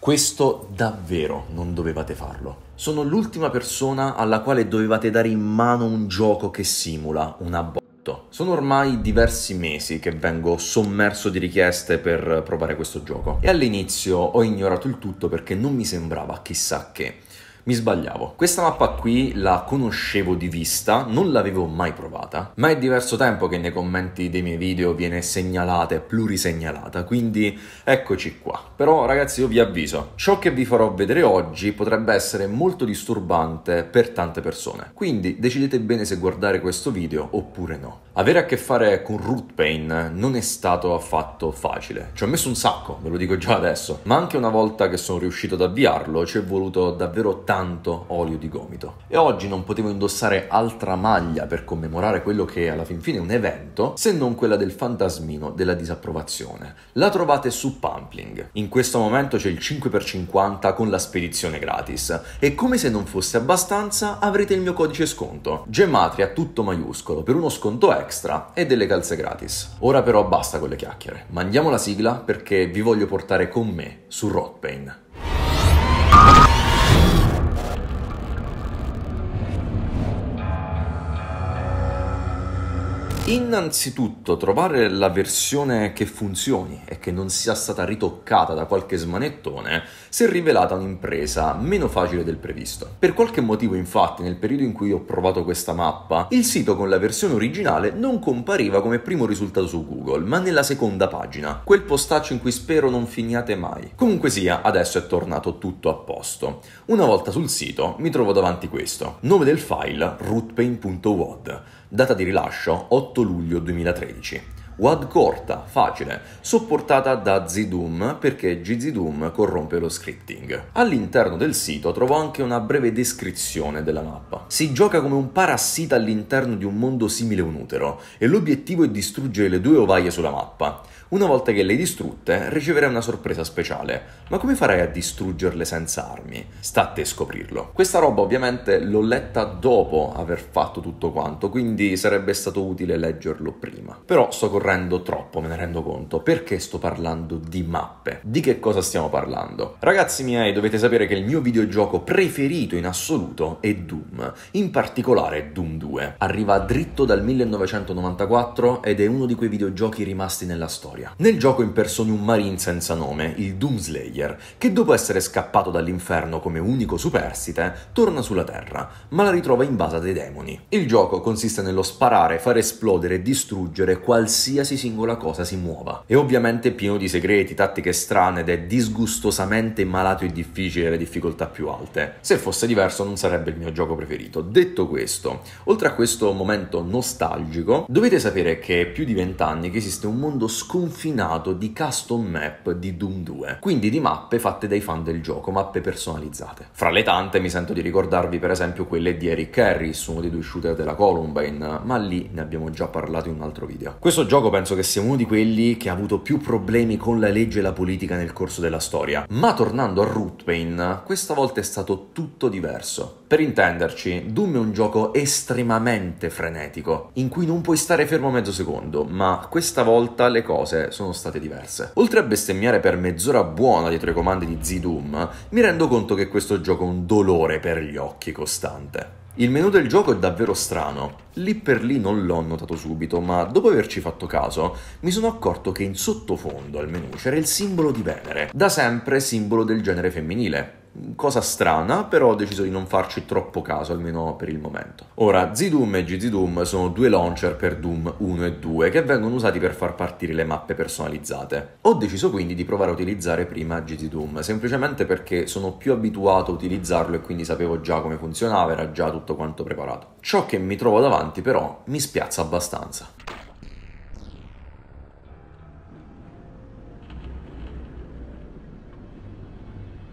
Questo davvero non dovevate farlo. Sono l'ultima persona alla quale dovevate dare in mano un gioco che simula una bomba. Sono ormai diversi mesi che vengo sommerso di richieste per provare questo gioco e all'inizio ho ignorato il tutto perché non mi sembrava chissà che. Mi sbagliavo. Questa mappa qui la conoscevo di vista, non l'avevo mai provata, ma è diverso tempo che nei commenti dei miei video viene segnalata e plurisegnalata, quindi eccoci qua. Però ragazzi io vi avviso, ciò che vi farò vedere oggi potrebbe essere molto disturbante per tante persone, quindi decidete bene se guardare questo video oppure no. Avere a che fare con root pain non è stato affatto facile, ci ho messo un sacco, ve lo dico già adesso, ma anche una volta che sono riuscito ad avviarlo ci è voluto davvero tanto soltanto olio di gomito. E oggi non potevo indossare altra maglia per commemorare quello che alla fin fine è un evento, se non quella del fantasmino della disapprovazione. La trovate su Pumpling. In questo momento c'è il 5x50 con la spedizione gratis. E come se non fosse abbastanza, avrete il mio codice sconto. Gematria tutto maiuscolo per uno sconto extra e delle calze gratis. Ora però basta con le chiacchiere. Mandiamo la sigla perché vi voglio portare con me su Rotpain. Innanzitutto trovare la versione che funzioni e che non sia stata ritoccata da qualche smanettone si è rivelata un'impresa meno facile del previsto. Per qualche motivo infatti nel periodo in cui ho provato questa mappa il sito con la versione originale non compariva come primo risultato su Google ma nella seconda pagina, quel postaccio in cui spero non finiate mai. Comunque sia, adesso è tornato tutto a posto. Una volta sul sito mi trovo davanti questo, nome del file rootpain.wad Data di rilascio 8 luglio 2013. WAD corta, facile, supportata da Zidum perché GZDoom corrompe lo scripting. All'interno del sito trovo anche una breve descrizione della mappa. Si gioca come un parassita all'interno di un mondo simile a un utero e l'obiettivo è distruggere le due ovaie sulla mappa. Una volta che le hai distrutte, riceverai una sorpresa speciale. Ma come farai a distruggerle senza armi? Sta a te scoprirlo. Questa roba ovviamente l'ho letta dopo aver fatto tutto quanto, quindi sarebbe stato utile leggerlo prima. Però sto correndo troppo, me ne rendo conto. Perché sto parlando di mappe? Di che cosa stiamo parlando? Ragazzi miei, dovete sapere che il mio videogioco preferito in assoluto è Doom, in particolare Doom 2. Arriva dritto dal 1994 ed è uno di quei videogiochi rimasti nella storia storia. Nel gioco impersoni un marine senza nome, il Doomslayer, che dopo essere scappato dall'inferno come unico superstite, torna sulla Terra, ma la ritrova invasa dai demoni. Il gioco consiste nello sparare, far esplodere e distruggere qualsiasi singola cosa si muova. È ovviamente pieno di segreti, tattiche strane ed è disgustosamente malato e difficile le difficoltà più alte. Se fosse diverso non sarebbe il mio gioco preferito. Detto questo, oltre a questo momento nostalgico, dovete sapere che è più di vent'anni che esiste un mondo sconfitto confinato di custom map di Doom 2, quindi di mappe fatte dai fan del gioco, mappe personalizzate. Fra le tante mi sento di ricordarvi per esempio quelle di Eric Harris, uno dei due shooter della Columbine, ma lì ne abbiamo già parlato in un altro video. Questo gioco penso che sia uno di quelli che ha avuto più problemi con la legge e la politica nel corso della storia, ma tornando a Rootbane, questa volta è stato tutto diverso. Per intenderci, Doom è un gioco estremamente frenetico, in cui non puoi stare fermo mezzo secondo, ma questa volta le cose sono state diverse. Oltre a bestemmiare per mezz'ora buona dietro i comandi di Z-Doom, mi rendo conto che questo gioco è un dolore per gli occhi costante. Il menu del gioco è davvero strano. Lì per lì non l'ho notato subito, ma dopo averci fatto caso, mi sono accorto che in sottofondo al menu c'era il simbolo di Venere, da sempre simbolo del genere femminile cosa strana, però ho deciso di non farci troppo caso, almeno per il momento. Ora, Zdoom e GZDoom sono due launcher per Doom 1 e 2 che vengono usati per far partire le mappe personalizzate. Ho deciso quindi di provare a utilizzare prima GZDoom, semplicemente perché sono più abituato a utilizzarlo e quindi sapevo già come funzionava, era già tutto quanto preparato. Ciò che mi trovo davanti però mi spiazza abbastanza.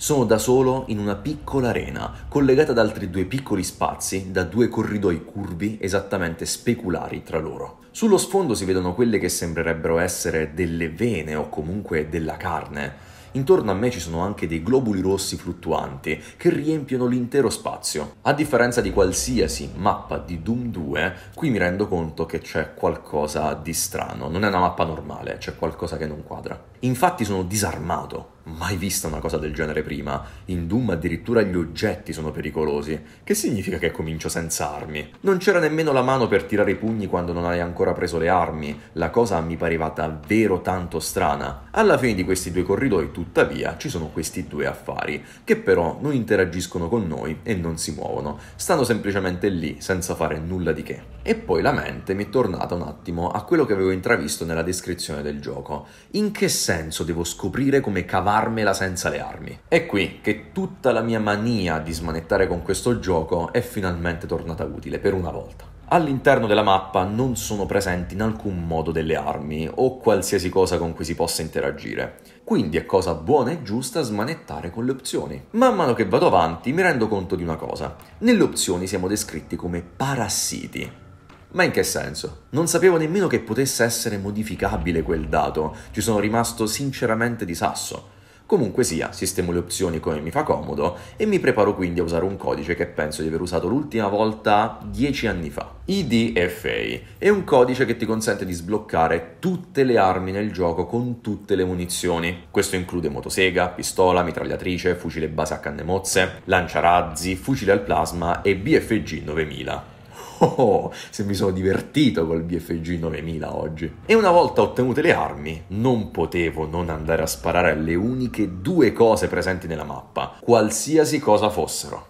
Sono da solo in una piccola arena, collegata ad altri due piccoli spazi da due corridoi curvi esattamente speculari tra loro. Sullo sfondo si vedono quelle che sembrerebbero essere delle vene o comunque della carne. Intorno a me ci sono anche dei globuli rossi fluttuanti che riempiono l'intero spazio. A differenza di qualsiasi mappa di Doom 2, qui mi rendo conto che c'è qualcosa di strano. Non è una mappa normale, c'è qualcosa che non quadra. Infatti sono disarmato mai vista una cosa del genere prima. In Doom addirittura gli oggetti sono pericolosi, che significa che comincio senza armi. Non c'era nemmeno la mano per tirare i pugni quando non hai ancora preso le armi, la cosa mi pareva davvero tanto strana. Alla fine di questi due corridoi, tuttavia, ci sono questi due affari, che però non interagiscono con noi e non si muovono, stanno semplicemente lì senza fare nulla di che. E poi la mente mi è tornata un attimo a quello che avevo intravisto nella descrizione del gioco. In che senso devo scoprire come cavarmela senza le armi? È qui che tutta la mia mania di smanettare con questo gioco è finalmente tornata utile per una volta. All'interno della mappa non sono presenti in alcun modo delle armi o qualsiasi cosa con cui si possa interagire, quindi è cosa buona e giusta smanettare con le opzioni. Man mano che vado avanti mi rendo conto di una cosa, nelle opzioni siamo descritti come parassiti, ma in che senso? Non sapevo nemmeno che potesse essere modificabile quel dato, ci sono rimasto sinceramente di sasso. Comunque sia, sistemo le opzioni come mi fa comodo e mi preparo quindi a usare un codice che penso di aver usato l'ultima volta 10 anni fa. IDFA è un codice che ti consente di sbloccare tutte le armi nel gioco con tutte le munizioni. Questo include motosega, pistola, mitragliatrice, fucile base a canne mozze, lanciarazzi, fucile al plasma e BFG 9000 oh, se mi sono divertito col BFG 9000 oggi. E una volta ottenute le armi, non potevo non andare a sparare alle uniche due cose presenti nella mappa, qualsiasi cosa fossero.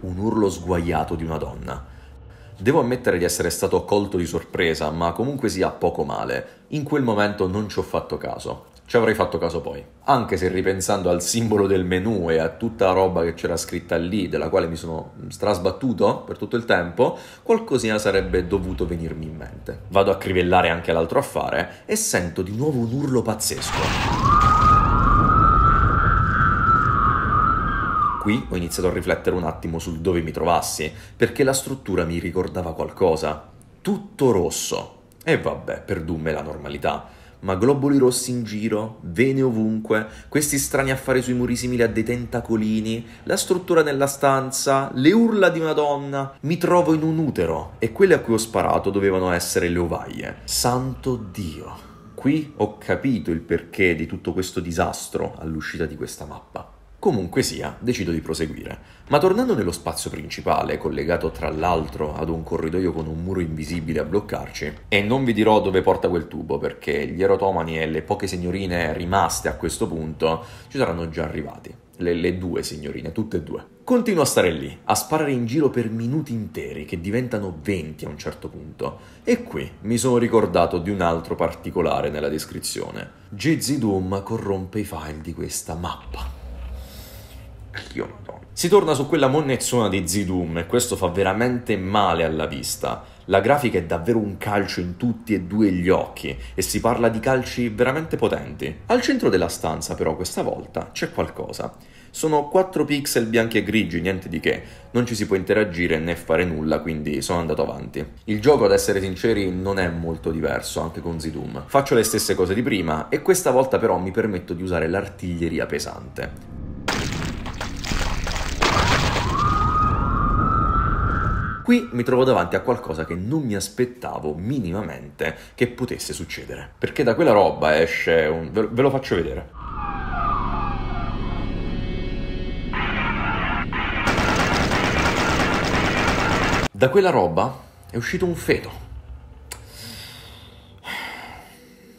Un urlo sguaiato di una donna Devo ammettere di essere stato colto di sorpresa, ma comunque sia poco male. In quel momento non ci ho fatto caso. Ci avrei fatto caso poi. Anche se ripensando al simbolo del menu e a tutta la roba che c'era scritta lì, della quale mi sono strasbattuto per tutto il tempo, qualcosina sarebbe dovuto venirmi in mente. Vado a crivellare anche l'altro affare e sento di nuovo un urlo pazzesco. qui ho iniziato a riflettere un attimo sul dove mi trovassi, perché la struttura mi ricordava qualcosa. Tutto rosso. E vabbè, per Doom è la normalità. Ma globuli rossi in giro, vene ovunque, questi strani affari sui muri simili a dei tentacolini, la struttura nella stanza, le urla di una donna. Mi trovo in un utero e quelle a cui ho sparato dovevano essere le ovaie. Santo Dio! Qui ho capito il perché di tutto questo disastro all'uscita di questa mappa. Comunque sia, decido di proseguire. Ma tornando nello spazio principale, collegato tra l'altro ad un corridoio con un muro invisibile a bloccarci, e non vi dirò dove porta quel tubo perché gli erotomani e le poche signorine rimaste a questo punto ci saranno già arrivati. Le, le due signorine, tutte e due. Continuo a stare lì, a sparare in giro per minuti interi, che diventano 20 a un certo punto. E qui mi sono ricordato di un altro particolare nella descrizione. Jizzy Doom corrompe i file di questa mappa. Kyoto. Si torna su quella monnezzona di Zidum e questo fa veramente male alla vista. La grafica è davvero un calcio in tutti e due gli occhi e si parla di calci veramente potenti. Al centro della stanza però questa volta c'è qualcosa. Sono 4 pixel bianchi e grigi, niente di che, non ci si può interagire né fare nulla, quindi sono andato avanti. Il gioco, ad essere sinceri, non è molto diverso, anche con Zidum. Faccio le stesse cose di prima e questa volta però mi permetto di usare l'artiglieria pesante. Qui mi trovo davanti a qualcosa che non mi aspettavo minimamente che potesse succedere. Perché da quella roba esce un... ve lo faccio vedere. Da quella roba è uscito un feto.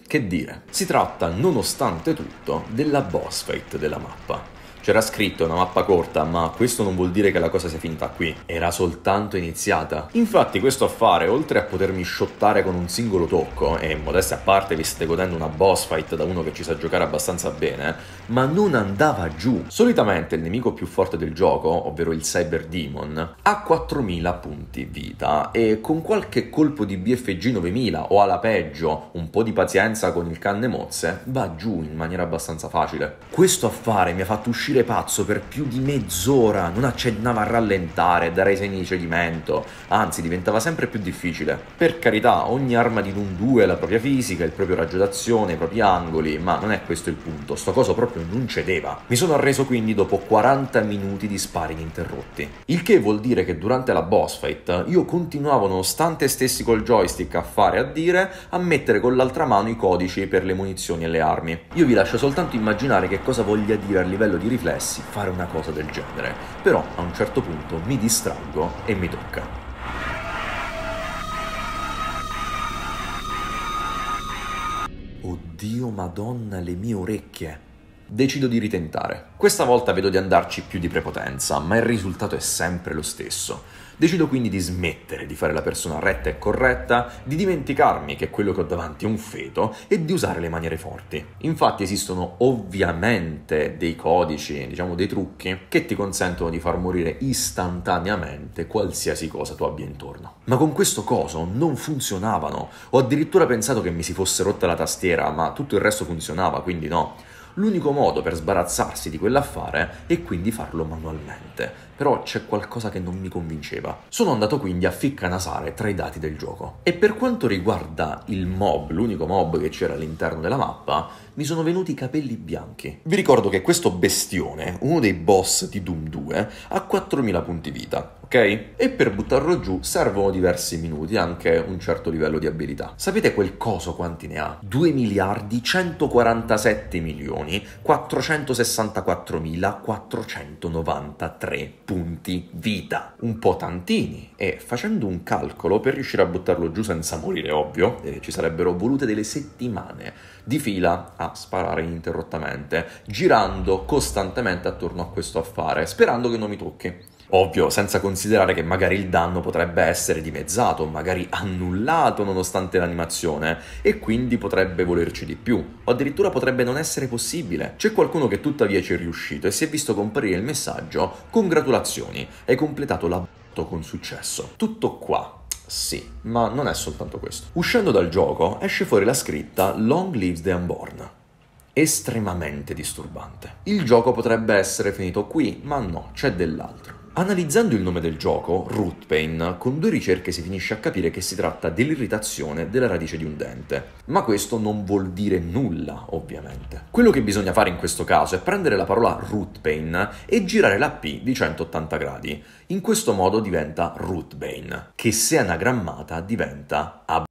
Che dire, si tratta nonostante tutto della boss fight della mappa. C'era scritto una mappa corta, ma questo non vuol dire che la cosa sia finita qui, era soltanto iniziata. Infatti questo affare, oltre a potermi shottare con un singolo tocco, e modeste a parte vi state godendo una boss fight da uno che ci sa giocare abbastanza bene, ma non andava giù. Solitamente il nemico più forte del gioco, ovvero il Cyber Demon, ha 4000 punti vita e con qualche colpo di BFG 9000 o alla peggio un po' di pazienza con il canne mozze va giù in maniera abbastanza facile. Questo affare mi ha fatto uscire uscire pazzo per più di mezz'ora, non accennava a rallentare, dare segni di cedimento, anzi diventava sempre più difficile. Per carità, ogni arma di Doom 2 ha la propria fisica, il proprio raggio d'azione, i propri angoli, ma non è questo il punto, sto coso proprio non cedeva. Mi sono arreso quindi dopo 40 minuti di spari ininterrotti. Il che vuol dire che durante la boss fight io continuavo nonostante stessi col joystick a fare a dire, a mettere con l'altra mano i codici per le munizioni e le armi. Io vi lascio soltanto immaginare che cosa voglia dire a livello di riflessi fare una cosa del genere, però a un certo punto mi distraggo e mi tocca. Oddio madonna le mie orecchie! Decido di ritentare. Questa volta vedo di andarci più di prepotenza, ma il risultato è sempre lo stesso Decido quindi di smettere di fare la persona retta e corretta, di dimenticarmi che quello che ho davanti è un feto e di usare le maniere forti. Infatti esistono ovviamente dei codici, diciamo dei trucchi, che ti consentono di far morire istantaneamente qualsiasi cosa tu abbia intorno. Ma con questo coso non funzionavano. Ho addirittura pensato che mi si fosse rotta la tastiera, ma tutto il resto funzionava, quindi no. L'unico modo per sbarazzarsi di quell'affare è quindi farlo manualmente, però c'è qualcosa che non mi convinceva. Sono andato quindi a ficcanasare tra i dati del gioco. E per quanto riguarda il mob, l'unico mob che c'era all'interno della mappa, mi sono venuti i capelli bianchi. Vi ricordo che questo bestione, uno dei boss di Doom 2, ha 4000 punti vita ok? E per buttarlo giù servono diversi minuti, anche un certo livello di abilità. Sapete quel coso quanti ne ha? 2 miliardi 147 milioni 464 mila 493 punti vita. Un po' tantini. E facendo un calcolo per riuscire a buttarlo giù senza morire, ovvio, eh, ci sarebbero volute delle settimane di fila a sparare ininterrottamente, girando costantemente attorno a questo affare, sperando che non mi tocchi. Ovvio, senza considerare che magari il danno potrebbe essere dimezzato, magari annullato nonostante l'animazione, e quindi potrebbe volerci di più, o addirittura potrebbe non essere possibile. C'è qualcuno che tuttavia ci è riuscito e si è visto comparire il messaggio Congratulazioni, hai completato l'aborto con successo. Tutto qua. Sì, ma non è soltanto questo. Uscendo dal gioco esce fuori la scritta Long lives the unborn, estremamente disturbante. Il gioco potrebbe essere finito qui, ma no, c'è dell'altro. Analizzando il nome del gioco, Root Pain, con due ricerche si finisce a capire che si tratta dell'irritazione della radice di un dente. Ma questo non vuol dire nulla, ovviamente. Quello che bisogna fare in questo caso è prendere la parola root pain e girare la P di 180 gradi. In questo modo diventa root pain, che se anagrammata diventa ab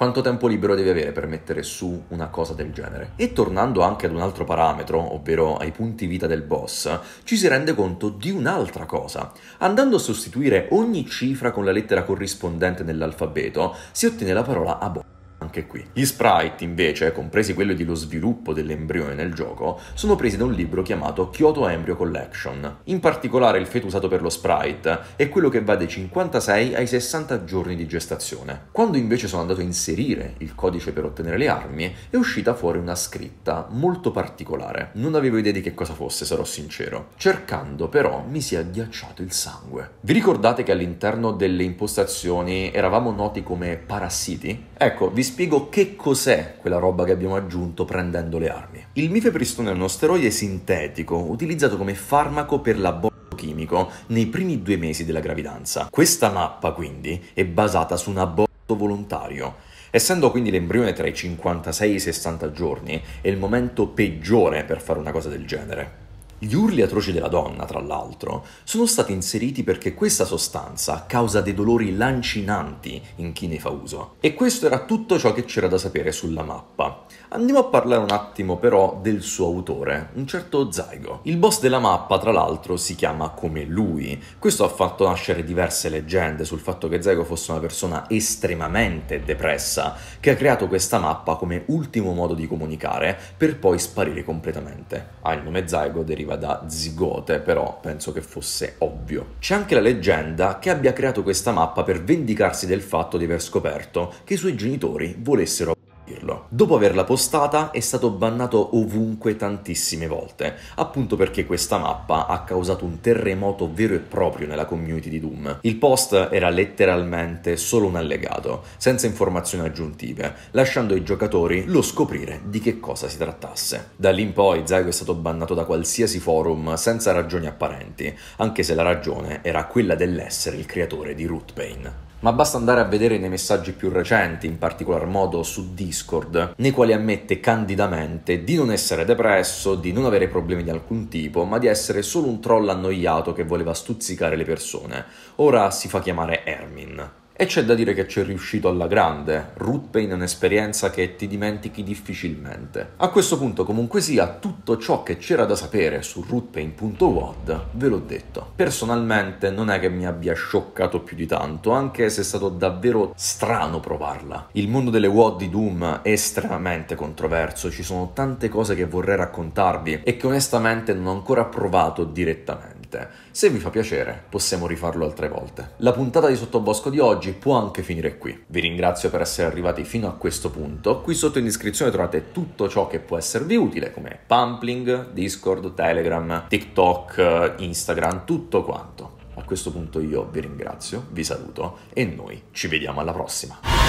quanto tempo libero devi avere per mettere su una cosa del genere. E tornando anche ad un altro parametro, ovvero ai punti vita del boss, ci si rende conto di un'altra cosa. Andando a sostituire ogni cifra con la lettera corrispondente nell'alfabeto, si ottiene la parola abo anche qui. Gli sprite, invece, compresi quelli dello sviluppo dell'embrione nel gioco, sono presi da un libro chiamato Kyoto Embryo Collection. In particolare il feto usato per lo sprite è quello che va dai 56 ai 60 giorni di gestazione. Quando invece sono andato a inserire il codice per ottenere le armi, è uscita fuori una scritta molto particolare. Non avevo idea di che cosa fosse, sarò sincero. Cercando però mi si è agghiacciato il sangue. Vi ricordate che all'interno delle impostazioni eravamo noti come parassiti? Ecco, vi spiego spiego che cos'è quella roba che abbiamo aggiunto prendendo le armi. Il mifepristone è uno steroide sintetico utilizzato come farmaco per la bomba chimico nei primi due mesi della gravidanza. Questa mappa quindi è basata su un aborto volontario Essendo quindi l'embrione tra i 56 e i 60 giorni, è il momento peggiore per fare una cosa del genere. Gli urli atroci della donna, tra l'altro, sono stati inseriti perché questa sostanza causa dei dolori lancinanti in chi ne fa uso. E questo era tutto ciò che c'era da sapere sulla mappa. Andiamo a parlare un attimo però del suo autore, un certo Zygo. Il boss della mappa, tra l'altro, si chiama come lui. Questo ha fatto nascere diverse leggende sul fatto che Zygo fosse una persona estremamente depressa, che ha creato questa mappa come ultimo modo di comunicare per poi sparire completamente. Ah, il nome Zygo deriva da zigote, però penso che fosse ovvio. C'è anche la leggenda che abbia creato questa mappa per vendicarsi del fatto di aver scoperto che i suoi genitori volessero dirlo. Dopo averla postata è stato bannato ovunque tantissime volte, appunto perché questa mappa ha causato un terremoto vero e proprio nella community di Doom. Il post era letteralmente solo un allegato, senza informazioni aggiuntive, lasciando ai giocatori lo scoprire di che cosa si trattasse. Da lì in poi Zygo è stato bannato da qualsiasi forum senza ragioni apparenti, anche se la ragione era quella dell'essere il creatore di Rootbane ma basta andare a vedere nei messaggi più recenti, in particolar modo su Discord, nei quali ammette candidamente di non essere depresso, di non avere problemi di alcun tipo, ma di essere solo un troll annoiato che voleva stuzzicare le persone. Ora si fa chiamare Ermin. E c'è da dire che ci è riuscito alla grande. Rootpain è un'esperienza che ti dimentichi difficilmente. A questo punto, comunque sia, tutto ciò che c'era da sapere su rootpain.wad ve l'ho detto. Personalmente non è che mi abbia scioccato più di tanto, anche se è stato davvero strano provarla. Il mondo delle WAD di Doom è estremamente controverso, ci sono tante cose che vorrei raccontarvi e che onestamente non ho ancora provato direttamente te. Se vi fa piacere, possiamo rifarlo altre volte. La puntata di Sottobosco di oggi può anche finire qui. Vi ringrazio per essere arrivati fino a questo punto. Qui sotto in descrizione trovate tutto ciò che può esservi utile, come Pumpling, Discord, Telegram, TikTok, Instagram, tutto quanto. A questo punto io vi ringrazio, vi saluto e noi ci vediamo alla prossima.